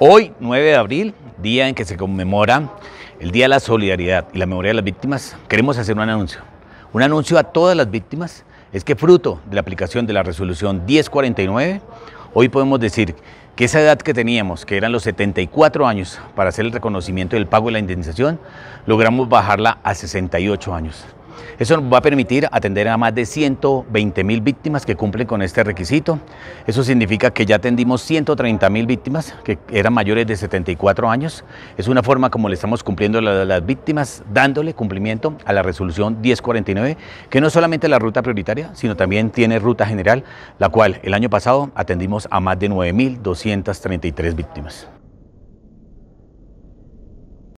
Hoy, 9 de abril, día en que se conmemora el Día de la Solidaridad y la Memoria de las Víctimas, queremos hacer un anuncio. Un anuncio a todas las víctimas es que fruto de la aplicación de la resolución 1049, hoy podemos decir que esa edad que teníamos, que eran los 74 años para hacer el reconocimiento del pago de la indemnización, logramos bajarla a 68 años. Eso va a permitir atender a más de 120 mil víctimas que cumplen con este requisito. Eso significa que ya atendimos 130 mil víctimas que eran mayores de 74 años. Es una forma como le estamos cumpliendo a las víctimas, dándole cumplimiento a la resolución 1049, que no es solamente la ruta prioritaria, sino también tiene ruta general, la cual el año pasado atendimos a más de 9.233 víctimas.